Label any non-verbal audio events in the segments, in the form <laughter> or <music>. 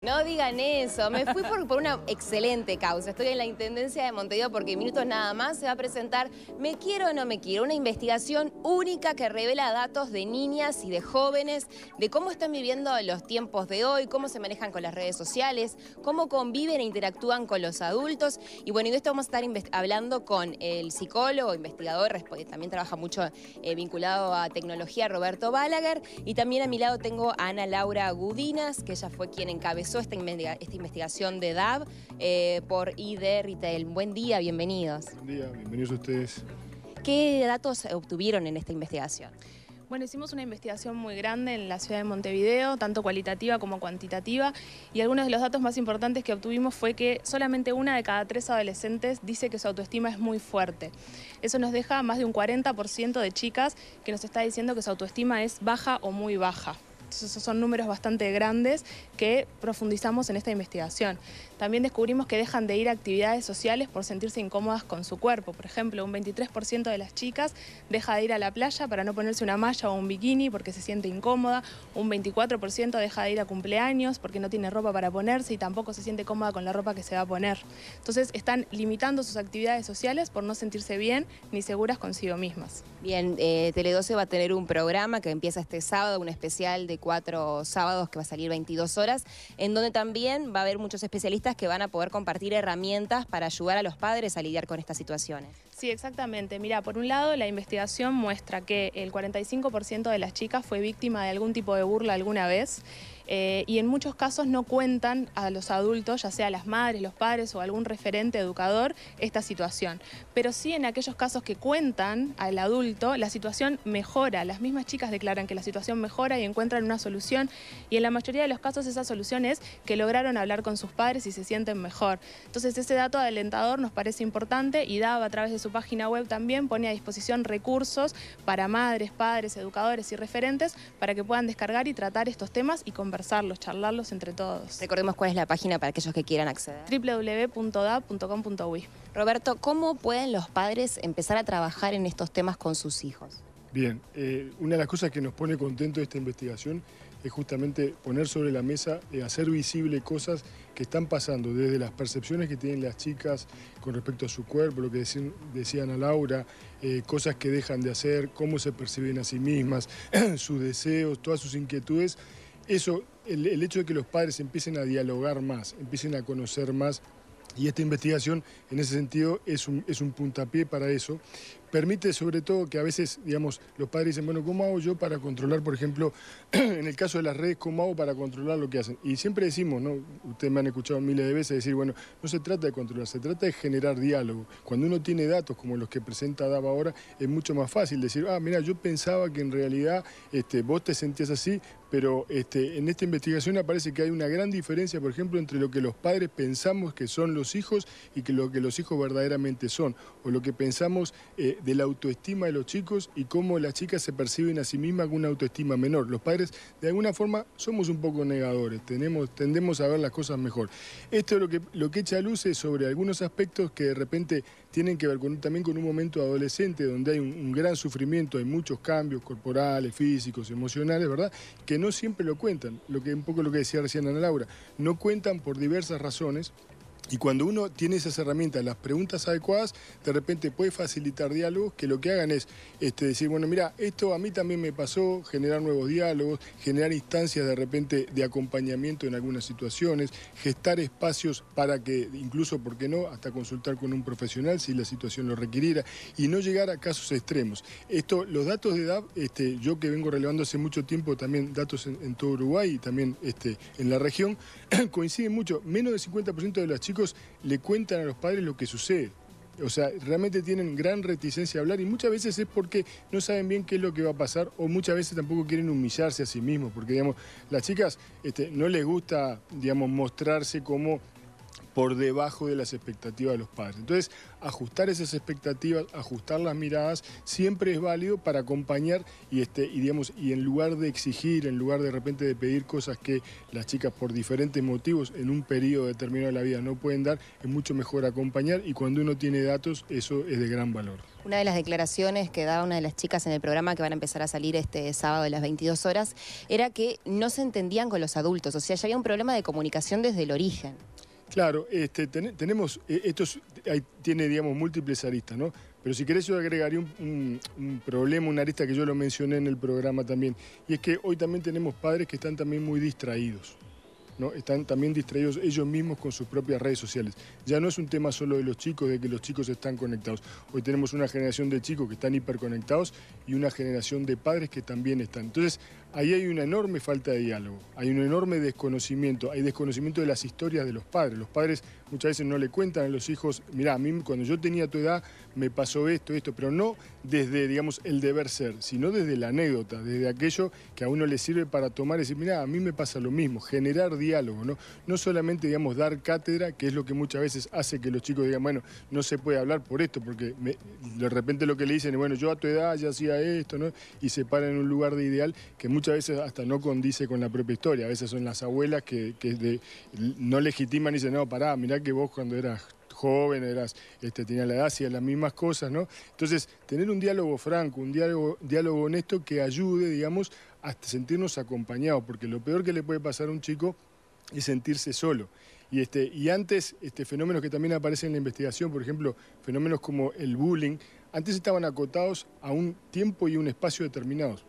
No digan eso, me fui por, una excelente causa. Estoy en la Intendencia de Montevideo porque en minutos nada más se va a presentar Me quiero o no me quiero, una investigación única que revela datos de niñas y de jóvenes, de cómo están viviendo los tiempos de hoy, cómo se manejan con las redes sociales, cómo conviven e interactúan con los adultos. Y bueno, y de esto vamos a estar hablando con el psicólogo, investigador, también trabaja mucho eh, vinculado a tecnología, Roberto Balaguer. Y también a mi lado tengo a Ana Laura Gudinas, que ella fue quien encabezó empezó esta, esta investigación de DAB eh, por ID Retail. Buen día, bienvenidos. Buen día, bienvenidos a ustedes. ¿Qué datos obtuvieron en esta investigación? Bueno, hicimos una investigación muy grande en la ciudad de Montevideo, tanto cualitativa como cuantitativa, y algunos de los datos más importantes que obtuvimos fue que solamente una de cada tres adolescentes dice que su autoestima es muy fuerte. Eso nos deja más de un 40% de chicas que nos está diciendo que su autoestima es baja o muy baja. Entonces esos son números bastante grandes que profundizamos en esta investigación. También descubrimos que dejan de ir a actividades sociales por sentirse incómodas con su cuerpo. Por ejemplo, un 23% de las chicas deja de ir a la playa para no ponerse una malla o un bikini porque se siente incómoda. Un 24% deja de ir a cumpleaños porque no tiene ropa para ponerse y tampoco se siente cómoda con la ropa que se va a poner. Entonces están limitando sus actividades sociales por no sentirse bien ni seguras consigo mismas. Bien, eh, Tele12 va a tener un programa que empieza este sábado, un especial de cuatro sábados que va a salir 22 horas, en donde también va a haber muchos especialistas que van a poder compartir herramientas para ayudar a los padres a lidiar con estas situaciones. Sí, exactamente. Mira, por un lado, la investigación muestra que el 45% de las chicas fue víctima de algún tipo de burla alguna vez eh, y en muchos casos no cuentan a los adultos, ya sea las madres, los padres o algún referente educador, esta situación. Pero sí en aquellos casos que cuentan al adulto, la situación mejora. Las mismas chicas declaran que la situación mejora y encuentran una solución y en la mayoría de los casos esa solución es que lograron hablar con sus padres y se sienten mejor. Entonces ese dato alentador nos parece importante y daba a través de su su página web también pone a disposición recursos para madres, padres, educadores y referentes para que puedan descargar y tratar estos temas y conversarlos, charlarlos entre todos. Recordemos cuál es la página para aquellos que quieran acceder. www.da.com.uy Roberto, ¿cómo pueden los padres empezar a trabajar en estos temas con sus hijos? Bien, eh, una de las cosas que nos pone contento de esta investigación es justamente poner sobre la mesa, y eh, hacer visible cosas que están pasando, desde las percepciones que tienen las chicas con respecto a su cuerpo, lo que decían, a Laura, eh, cosas que dejan de hacer, cómo se perciben a sí mismas, <clears throat> sus deseos, todas sus inquietudes. Eso, el, hecho de que los padres empiecen a dialogar más, empiecen a conocer más, y esta investigación, en ese sentido, es es un puntapié para eso permite sobre todo que a veces, digamos, los padres dicen, bueno, ¿cómo hago yo para controlar, por ejemplo, <clears throat> en el caso de las redes, cómo hago para controlar lo que hacen? Y siempre decimos, ¿no? Ustedes me han escuchado miles de veces decir, bueno, no se trata de controlar, se trata de generar diálogo. Cuando uno tiene datos como los que presenta Daba ahora, es mucho más fácil decir, ah, mira, yo pensaba que en realidad este, vos te sentías así, pero este, en esta investigación aparece que hay una gran diferencia, por ejemplo, entre lo que los padres pensamos que son los hijos y que lo que los hijos verdaderamente son, o lo que pensamos eh, de, la autoestima de los chicos y cómo las chicas se perciben a sí mismas con una autoestima menor. Los padres, de alguna forma, somos un poco negadores, tenemos, tendemos a ver las cosas mejor. Esto es lo que, lo que echa es sobre algunos aspectos que de repente tienen que ver también con un momento adolescente donde hay un, gran sufrimiento, hay muchos cambios corporales, físicos, emocionales, ¿verdad? Que no siempre lo cuentan, lo que un poco lo que decía recién Ana Laura, no cuentan por diversas razones y cuando uno tiene esas herramientas, las preguntas adecuadas, de repente puede facilitar diálogos que lo que hagan es este, decir, bueno, mira, esto a mí también me pasó, generar nuevos diálogos, generar instancias de repente de acompañamiento en algunas situaciones, gestar espacios para que, incluso, ¿por qué no?, hasta consultar con un profesional si la situación lo requiriera y no llegar a casos extremos. Esto, los datos de DAP, este, yo que vengo relevando hace mucho tiempo también datos en, todo Uruguay y también este, en la región, <clears throat> coinciden mucho, menos del 50% de los chicos chicos le cuentan a los padres lo que sucede. O sea, realmente tienen gran reticencia a hablar y muchas veces es porque no saben bien qué es lo que va a pasar o muchas veces tampoco quieren humillarse a sí mismos, porque digamos, las chicas este, no les gusta, digamos, mostrarse como por debajo de las expectativas de los padres. Entonces, ajustar esas expectativas, ajustar las miradas, siempre es válido para acompañar y, este, y en lugar de exigir, en lugar de repente de pedir cosas que las chicas por diferentes motivos en un periodo determinado de la vida no pueden dar, es mucho mejor acompañar y cuando uno tiene datos, eso es de gran valor. Una de las declaraciones que daba una de las chicas en el programa que van a empezar a salir este sábado a las 22 horas era que no se entendían con los adultos, o sea, ya había un problema de comunicación desde el origen. Claro, este, tenemos, eh, esto tiene, digamos, múltiples aristas, ¿no? Pero si querés yo agregaría un, un, problema, una arista que yo lo mencioné en el programa también, y es que hoy también tenemos padres que están también muy distraídos, ¿no? Están también distraídos ellos mismos con sus propias redes sociales. Ya no es un tema solo de los chicos, de que los chicos están conectados. Hoy tenemos una generación de chicos que están hiperconectados y una generación de padres que también están. Entonces, Ahí hay una enorme falta de diálogo, hay un enorme desconocimiento, hay desconocimiento de las historias de los padres. Los padres muchas veces no le cuentan a los hijos, mirá, a mí cuando yo tenía tu edad me pasó esto, esto, pero no desde, digamos, el deber ser, sino desde la anécdota, desde aquello que a uno le sirve para tomar y decir, mirá, a mí me pasa lo mismo, generar diálogo, ¿no? No solamente, digamos, dar cátedra, que es lo que muchas veces hace que los chicos digan, bueno, no se puede hablar por esto, porque de repente lo que le dicen es, bueno, yo a tu edad ya hacía esto, ¿no? Y se paran en un lugar de ideal que muchas veces hasta no condice con la propia historia. A veces son las abuelas que, no legitiman y dicen, no, pará, mirá que vos cuando eras joven, eras, este, tenías la edad, hacías las mismas cosas, ¿no? Entonces, tener un diálogo franco, un diálogo, diálogo honesto que ayude, digamos, a sentirnos acompañados, porque lo peor que le puede pasar a un chico es sentirse solo. Y, este, y antes, este, fenómenos que también aparecen en la investigación, por ejemplo, fenómenos como el bullying, antes estaban acotados a un tiempo y un espacio determinados.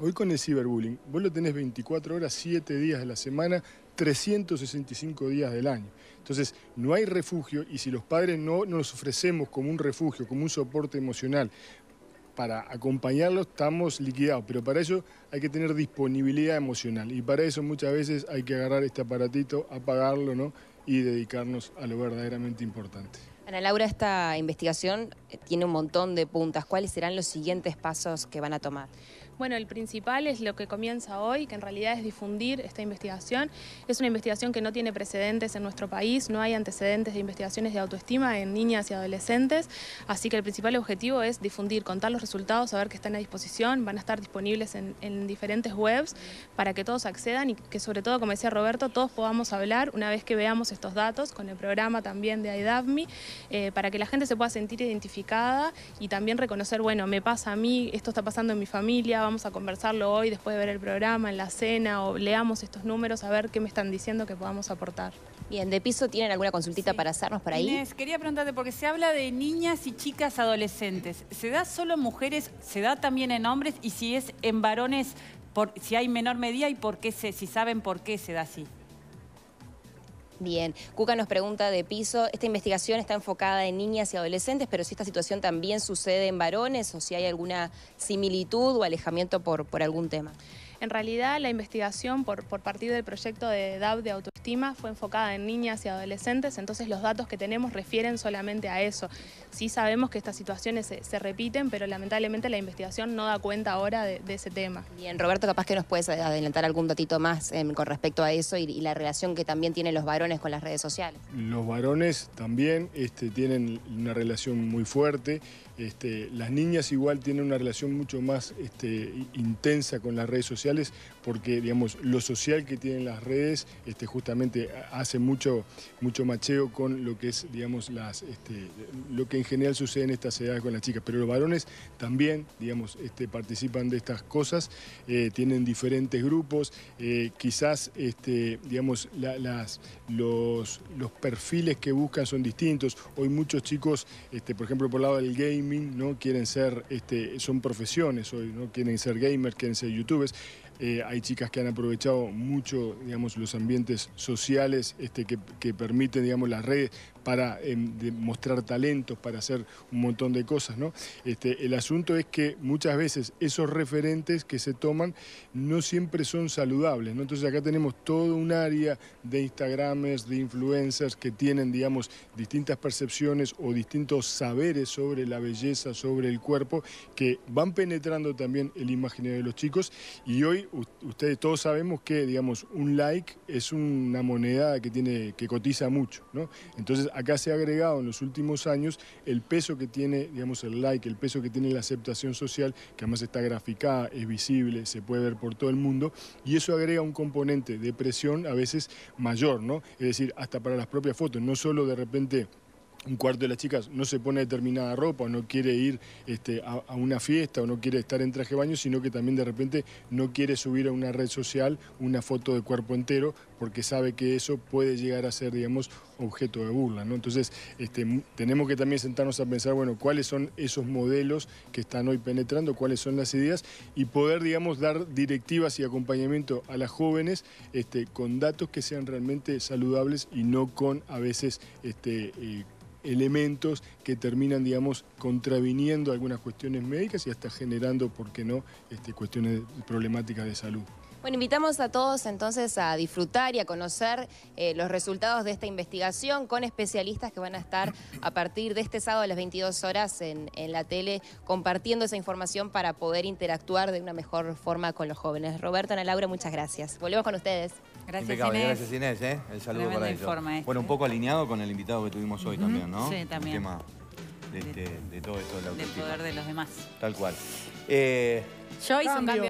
Hoy con el ciberbullying, vos lo tenés 24 horas, 7 días de la semana, 365 días del año. Entonces, no hay refugio y si los padres no nos ofrecemos como un refugio, como un soporte emocional para acompañarlos, estamos liquidados. Pero para eso hay que tener disponibilidad emocional y para eso muchas veces hay que agarrar este aparatito, apagarlo ¿no? y dedicarnos a lo verdaderamente importante. Ana Laura, esta investigación eh, tiene un montón de puntas. ¿Cuáles serán los siguientes pasos que van a tomar? Bueno, el principal es lo que comienza hoy, que en realidad es difundir esta investigación. Es una investigación que no tiene precedentes en nuestro país, no hay antecedentes de investigaciones de autoestima en niñas y adolescentes, así que el principal objetivo es difundir, contar los resultados, saber que están a disposición, van a estar disponibles en, diferentes webs para que todos accedan y que sobre todo, como decía Roberto, todos podamos hablar una vez que veamos estos datos con el programa también de IDAVMI, eh, para que la gente se pueda sentir identificada y también reconocer, bueno, me pasa a mí, esto está pasando en mi familia, vamos a conversarlo hoy, después de ver el programa, en la cena, o leamos estos números a ver qué me están diciendo que podamos aportar. Bien, de piso, ¿tienen alguna consultita para hacernos por ahí? quería preguntarte, porque se habla de niñas y chicas adolescentes. ¿Se da solo en mujeres, se da también en hombres? Y si es en varones, si hay menor medida y por qué se, si saben por qué se da así. Bien, Cuca nos pregunta de piso, esta investigación está enfocada en niñas y adolescentes, pero si esta situación también sucede en varones o si hay alguna similitud o alejamiento por, por algún tema. En realidad la investigación por, por partir del proyecto de DAB de autoestima fue enfocada en niñas y adolescentes, entonces los datos que tenemos refieren solamente a eso. Sí sabemos que estas situaciones se, repiten, pero lamentablemente la investigación no da cuenta ahora de, ese tema. Bien, Roberto, capaz que nos puedes adelantar algún datito más em, con respecto a eso y, la relación que también tienen los varones con las redes sociales. Los varones también este, tienen una relación muy fuerte. Este, las niñas igual tienen una relación mucho más este, intensa con las redes sociales porque digamos, lo social que tienen las redes este, justamente hace mucho, mucho macheo con lo que es digamos, las, este, lo que en general sucede en estas edades con las chicas. Pero los varones también digamos, este, participan de estas cosas, eh, tienen diferentes grupos, eh, quizás digamos, las, los, perfiles que buscan son distintos. Hoy muchos chicos, por ejemplo, por el lado del gaming, ¿no? quieren ser, son profesiones hoy, ¿no? quieren ser gamers, quieren ser youtubers. Eh, hay chicas que han aprovechado mucho, digamos, los ambientes sociales este, que, que permiten, digamos, las redes para em, mostrar talentos, para hacer un montón de cosas, ¿no? Este, el asunto es que muchas veces esos referentes que se toman no siempre son saludables, ¿no? Entonces acá tenemos todo un área de Instagramers, de influencers que tienen, digamos, distintas percepciones o distintos saberes sobre la belleza, sobre el cuerpo, que van penetrando también el imaginario de los chicos y hoy ustedes todos sabemos que, digamos, un like es una moneda que tiene que cotiza mucho, ¿no? Entonces acá se ha agregado en los últimos años el peso que tiene, digamos, el like, el peso que tiene la aceptación social, que además está graficada, es visible, se puede ver por todo el mundo, y eso agrega un componente de presión a veces mayor, ¿no? Es decir, hasta para las propias fotos, no solo de repente un cuarto de las chicas no se pone determinada ropa o no quiere ir este, a, una fiesta o no quiere estar en traje baño, sino que también de repente no quiere subir a una red social una foto de cuerpo entero porque sabe que eso puede llegar a ser, digamos, objeto de burla. ¿no? Entonces, este, tenemos que también sentarnos a pensar, bueno, cuáles son esos modelos que están hoy penetrando, cuáles son las ideas y poder, digamos, dar directivas y acompañamiento a las jóvenes este, con datos que sean realmente saludables y no con a veces... Este, eh, elementos que terminan, digamos, contraviniendo algunas cuestiones médicas y hasta generando, ¿por qué no?, este, cuestiones problemáticas de salud. Bueno, invitamos a todos entonces a disfrutar y a conocer eh, los resultados de esta investigación con especialistas que van a estar a partir de este sábado a las 22 horas en, la tele compartiendo esa información para poder interactuar de una mejor forma con los jóvenes. Roberto, Ana Laura, muchas gracias. Volvemos con ustedes. Gracias Inés. Gracias Inés, eh. el saludo para ellos. Este. Bueno, un poco alineado con el invitado que tuvimos hoy también, ¿no? Sí, también. El tema este, de, de, todo esto de la Del poder de los demás. Tal cual. Eh, Yo hice un cambio.